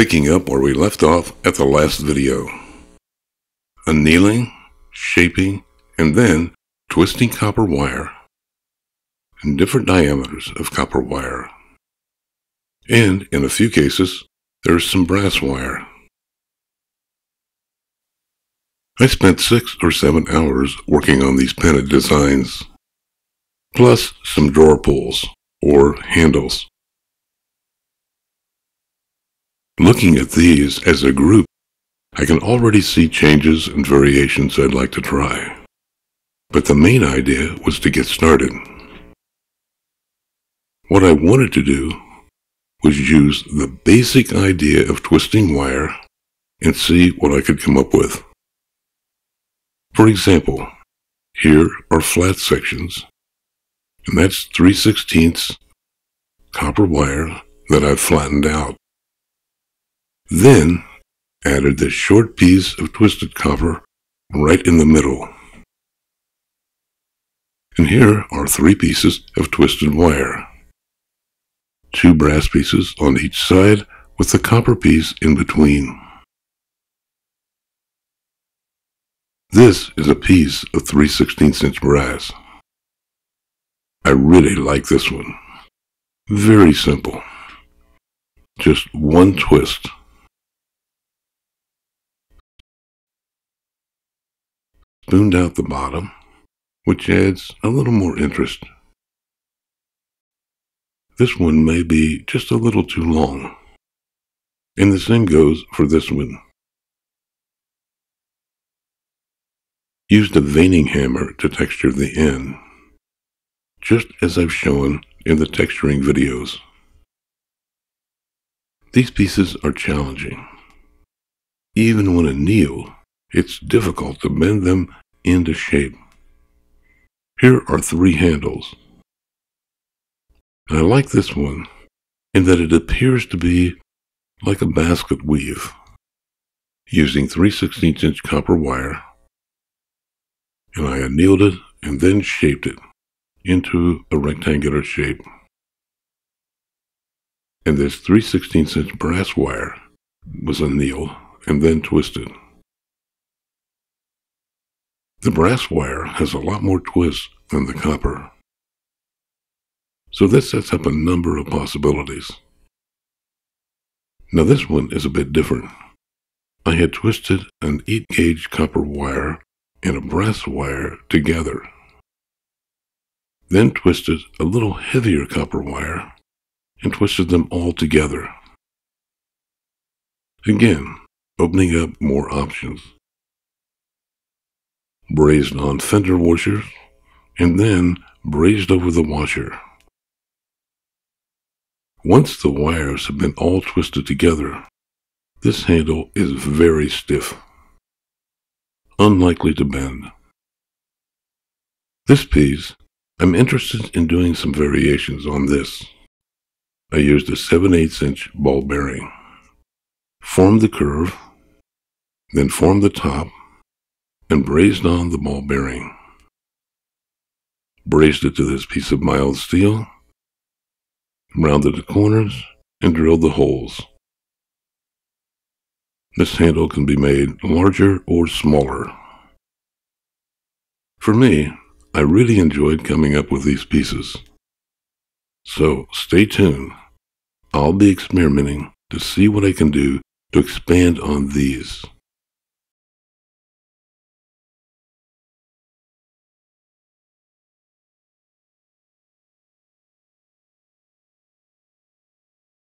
picking up where we left off at the last video. Annealing, shaping, and then twisting copper wire in different diameters of copper wire. And in a few cases, there is some brass wire. I spent six or seven hours working on these painted designs, plus some drawer pulls or handles. Looking at these as a group, I can already see changes and variations I'd like to try. But the main idea was to get started. What I wanted to do was use the basic idea of twisting wire and see what I could come up with. For example, here are flat sections, and that's 3 16 copper wire that I've flattened out. Then added this short piece of twisted copper right in the middle. And here are three pieces of twisted wire. Two brass pieces on each side with the copper piece in between. This is a piece of 3 inch brass. I really like this one. Very simple. Just one twist. spooned out the bottom, which adds a little more interest. This one may be just a little too long. And the same goes for this one. Use the veining hammer to texture the end, just as I've shown in the texturing videos. These pieces are challenging. Even when annealed, it's difficult to bend them into shape. Here are three handles. And I like this one in that it appears to be like a basket weave using 3 16 inch copper wire and I annealed it and then shaped it into a rectangular shape. And this 3 16 inch brass wire was annealed and then twisted. The brass wire has a lot more twist than the copper. So this sets up a number of possibilities. Now this one is a bit different. I had twisted an 8 gauge copper wire and a brass wire together. Then twisted a little heavier copper wire and twisted them all together. Again, opening up more options braised on fender washers, and then braised over the washer. Once the wires have been all twisted together, this handle is very stiff, unlikely to bend. This piece, I'm interested in doing some variations on this. I used a 7 8 inch ball bearing, formed the curve, then formed the top, and brazed on the ball bearing. Brazed it to this piece of mild steel, rounded the corners, and drilled the holes. This handle can be made larger or smaller. For me, I really enjoyed coming up with these pieces. So stay tuned. I'll be experimenting to see what I can do to expand on these.